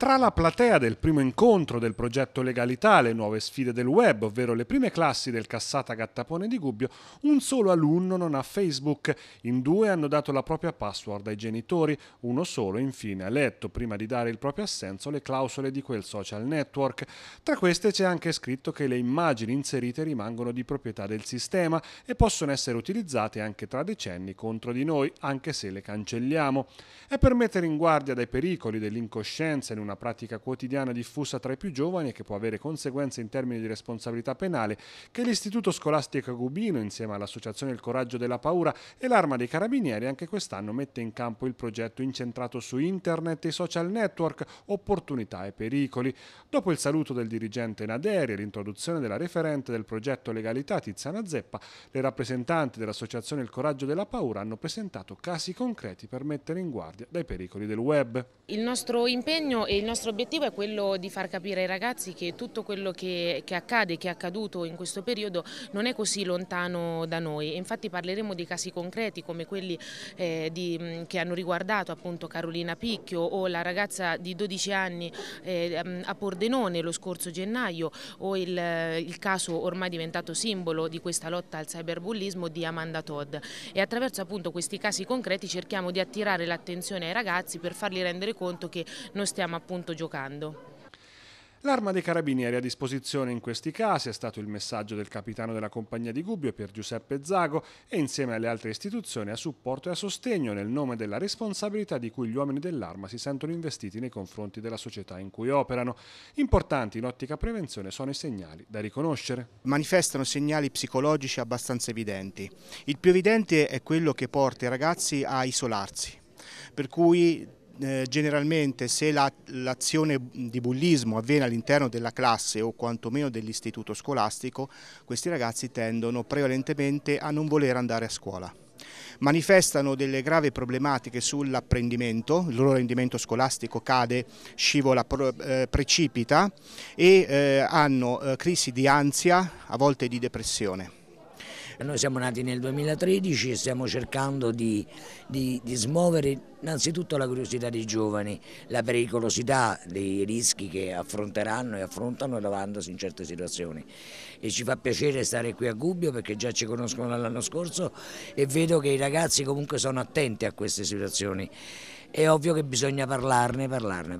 Tra la platea del primo incontro del progetto Legalità, le nuove sfide del web, ovvero le prime classi del Cassata Gattapone di Gubbio, un solo alunno non ha Facebook, in due hanno dato la propria password ai genitori, uno solo infine ha letto prima di dare il proprio assenso le clausole di quel social network. Tra queste c'è anche scritto che le immagini inserite rimangono di proprietà del sistema e possono essere utilizzate anche tra decenni contro di noi, anche se le cancelliamo. È per mettere in guardia dai pericoli dell'incoscienza in una una pratica quotidiana diffusa tra i più giovani e che può avere conseguenze in termini di responsabilità penale, che l'Istituto Scolastico Gubino, insieme all'Associazione Il Coraggio della Paura e l'Arma dei Carabinieri, anche quest'anno mette in campo il progetto incentrato su internet e social network, opportunità e pericoli. Dopo il saluto del dirigente Naderi e l'introduzione della referente del progetto Legalità Tiziana Zeppa, le rappresentanti dell'Associazione Il Coraggio della Paura hanno presentato casi concreti per mettere in guardia dai pericoli del web. Il nostro impegno è il nostro obiettivo è quello di far capire ai ragazzi che tutto quello che, che, accade, che è accaduto in questo periodo non è così lontano da noi. Infatti parleremo di casi concreti come quelli eh, di, mm, che hanno riguardato appunto Carolina Picchio o la ragazza di 12 anni eh, mm, a Pordenone lo scorso gennaio o il, eh, il caso ormai diventato simbolo di questa lotta al cyberbullismo di Amanda Todd. E attraverso appunto questi casi concreti cerchiamo di attirare l'attenzione ai ragazzi per farli rendere conto che non stiamo appunto appunto giocando. L'arma dei carabinieri a disposizione in questi casi è stato il messaggio del capitano della compagnia di Gubbio per Giuseppe Zago e insieme alle altre istituzioni a supporto e a sostegno nel nome della responsabilità di cui gli uomini dell'arma si sentono investiti nei confronti della società in cui operano. Importanti in ottica prevenzione sono i segnali da riconoscere. Manifestano segnali psicologici abbastanza evidenti. Il più evidente è quello che porta i ragazzi a isolarsi, per cui eh, generalmente se l'azione la, di bullismo avviene all'interno della classe o quantomeno dell'istituto scolastico, questi ragazzi tendono prevalentemente a non voler andare a scuola manifestano delle gravi problematiche sull'apprendimento, il loro rendimento scolastico cade, scivola, eh, precipita e eh, hanno crisi di ansia, a volte di depressione. Noi siamo nati nel 2013 e stiamo cercando di, di, di smuovere innanzitutto la curiosità dei giovani, la pericolosità dei rischi che affronteranno e affrontano lavandosi in certe situazioni. E ci fa piacere stare qui a Gubbio perché già ci conoscono dall'anno scorso e vedo che i ragazzi comunque sono attenti a queste situazioni. È ovvio che bisogna parlarne, parlarne, parlarne.